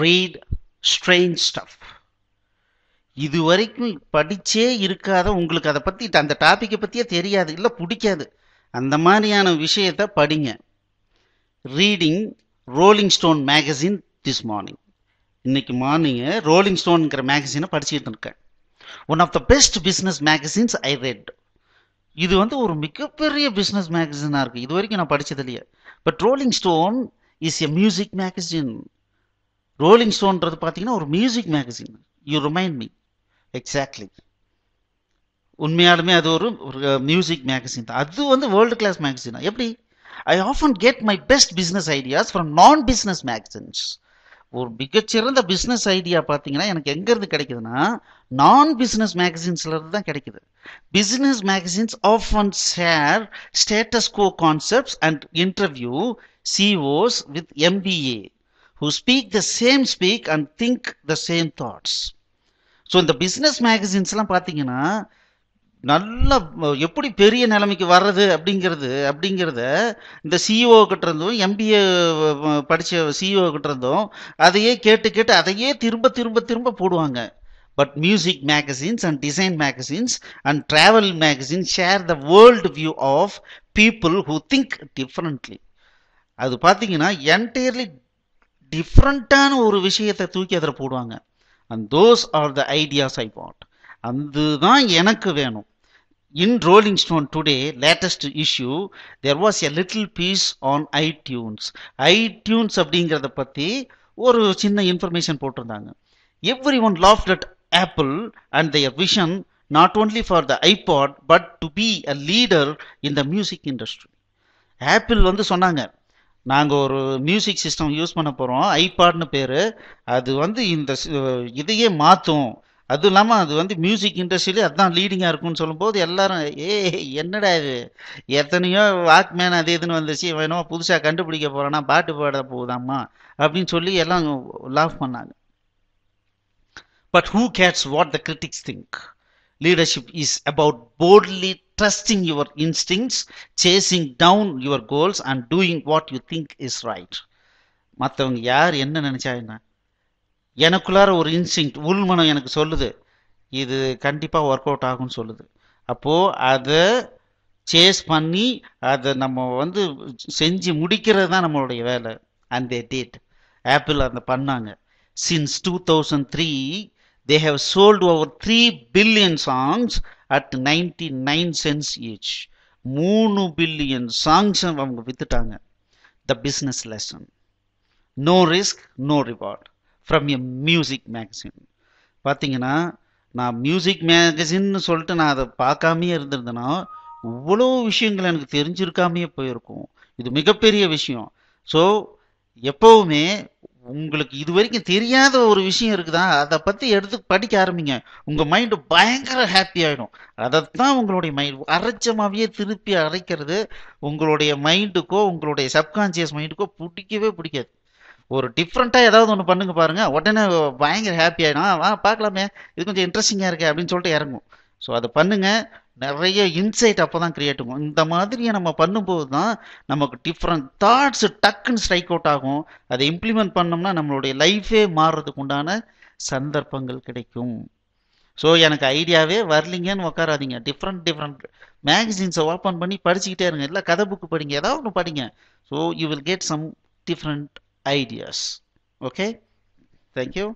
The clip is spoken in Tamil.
ரீட் ஸ்ட்ரெயின் ஸ்டஃப் இது வரைக்கும் படித்தே இருக்காத உங்களுக்கு அதை பற்றி அந்த டாப்பிக்கை பற்றியே தெரியாது இல்லை பிடிக்காது அந்த மாதிரியான விஷயத்தை படிங்க reading Rolling Stone magazine this morning இன்னைக்கு மார்னிங்கு ரோலிங் ஸ்டோனுங்கிற மேகசினை படிச்சுக்கிட்டு இருக்கேன் one of the best business magazines I read இது வந்து ஒரு மிகப்பெரிய பிஸ்னஸ் மேகசினாக இருக்குது இது வரைக்கும் நான் படித்தது இல்லையே but Rolling Stone is a music magazine Rolling ஸ்டோன்றது பார்த்தீங்கன்னா ஒரு music magazine you remind me exactly உண்மையாலுமே அது ஒரு ஒரு மியூசிக் மேகசின் தான் அது வந்து வேர்ல்டு கிளாஸ் மேகசினா எப்படி I often get my best business ideas from நான் பிஸ்னஸ் மேகசின்ஸ் ஒரு மிகச்சிறந்த பிஸ்னஸ் ஐடியா பார்த்தீங்கன்னா எனக்கு எங்கேருந்து கிடைக்குதுன்னா நான் பிஸ்னஸ் மேகசின்ஸ்லேருந்து தான் கிடைக்குது பிஸ்னஸ் மேகசின்ஸ் ஆஃப் அண்ட் share status quo concepts and interview CEOs with MBAs who speak the same speak and think the same thoughts so இந்த பிஸ்னஸ் மேகசின்ஸ்லாம் பார்த்தீங்கன்னா நல்ல எப்படி பெரிய நிலைமைக்கு வர்றது அப்படிங்கிறது அப்படிங்கிறத இந்த சிஇஓ e கிட்ட இருந்தும் எம்பிஏ படித்த சிஇஓ கிட்ட இருந்தும் அதையே கேட்டு கேட்டு அதையே திரும்ப திரும்ப திரும்ப போடுவாங்க but music magazines and design magazines and travel magazines share the world view of people who think differently அது பார்த்தீங்கன்னா என்டையர்லி டிஃப்ரெண்ட்டான ஒரு விஷயத்தை தூக்கி அதில் போடுவாங்க and those are the ideas I want அதுதான் எனக்கு வேணும் in Rolling Stone today latest issue there was a little piece on iTunes iTunes அப்படிங்கிறத பற்றி ஒரு சின்ன இன்ஃபர்மேஷன் போட்டிருந்தாங்க everyone laugh at Apple and their vision not only for the iPod but to be a leader in the music industry Apple வந்து சொன்னாங்க நாங்கள் ஒரு மியூசிக் சிஸ்டம் யூஸ் பண்ண போகிறோம் ஐபாட்னு பேர் அது வந்து இந்த இதையே மாற்றும் அதுவும் இல்லாமல் அது வந்து மியூசிக் இண்டஸ்ட்ரியிலே அதுதான் லீடிங்காக இருக்கும்னு சொல்லும்போது எல்லாரும் ஏ என்னடா இது எத்தனையோ வாக்மேன் அது இதுன்னு வந்துச்சு வேணும் புதுசாக கண்டுபிடிக்க போகிறானா பாட்டு பாட போகுதாம்மா அப்படின்னு சொல்லி எல்லாம் லாஃப் பண்ணாங்க but who cares what the critics think leadership is about boldly trusting your instincts, chasing down your goals, and doing what you think is right. மற்றவங்க யார் என்ன நினச்சா என்ன எனக்குள்ளார ஒரு இன்ஸ்டிங் உள்மனம் எனக்கு சொல்லுது இது கண்டிப்பாக ஒர்க் அவுட் ஆகும்னு சொல்லுது அப்போது அதை சேஸ் பண்ணி அதை நம்ம வந்து செஞ்சு முடிக்கிறது தான் நம்மளுடைய வேலை அண்ட் தே டேட் ஆப்பிள் அந்த பண்ணாங்க since two thousand three they have sold over three billion songs at ninety nine cents each மூணு பில்லியன் சாங்ஸ் அவங்க வித்துட்டாங்க the business lesson no risk no reward from a music magazine பார்த்தீங்கன்னா நான் மியூசிக் மேகசின்னு சொல்லிட்டு நான் அதை பார்க்காமே இருந்திருந்தேன்னா இவ்வளோ விஷயங்கள் எனக்கு தெரிஞ்சிருக்காமையே போயிருக்கும் இது மிகப்பெரிய விஷயம் ஸோ எப்போவுமே உங்களுக்கு இது வரைக்கும் தெரியாத ஒரு விஷயம் இருக்குதா அதை பத்தி எடுத்து படிக்க ஆரம்பிங்க உங்க மைண்டு பயங்கர ஹாப்பி ஆயிடும் அதைத்தான் உங்களுடைய மைண்ட் அரைச்சமாவே திருப்பி அரைக்கிறது உங்களுடைய மைண்டுக்கோ உங்களுடைய சப்கான்சியஸ் மைண்டுக்கோ பிடிக்கவே பிடிக்காது ஒரு டிஃப்ரெண்ட்டாக ஏதாவது ஒன்று பண்ணுங்க பாருங்க உடனே பயங்கர ஹாப்பி ஆகிடும் வா பார்க்கலாமே இது கொஞ்சம் இன்ட்ரெஸ்டிங்காக இருக்கு அப்படின்னு சொல்லிட்டு இறங்கும் ஸோ அதை பண்ணுங்க நிறைய இன்சைட் அப்போ தான் கிரியேட் ஆகும் இந்த மாதிரியை நம்ம பண்ணும்போது தான் நமக்கு டிஃப்ரெண்ட் தாட்ஸ் டக்குன்னு ஸ்ட்ரைக் அவுட் ஆகும் அதை இம்ப்ளிமெண்ட் பண்ணோம்னா நம்மளுடைய லைஃபே மாறுறதுக்கு உண்டான சந்தர்ப்பங்கள் கிடைக்கும் ஸோ எனக்கு ஐடியாவே வரலிங்கன்னு உட்காராதீங்க டிஃப்ரெண்ட் டிஃப்ரெண்ட் மேகசின்ஸை ஓப்பன் பண்ணி படிச்சுக்கிட்டே இருங்க இல்லை கதை புக்கு படிங்க ஏதாவது ஒன்று படிங்க so you will get some different ideas okay thank you